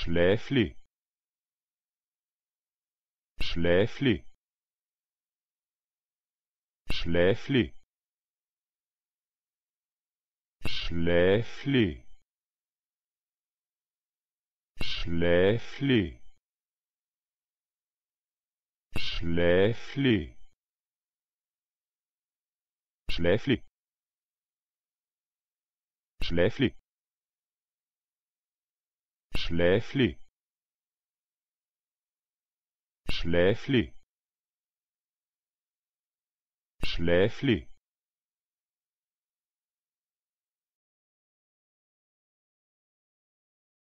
Schläfli Schläfli Schläfli Schläfli Schläfli Schläfli Schläfli Schläfli Schläfli Schläfli Schläfli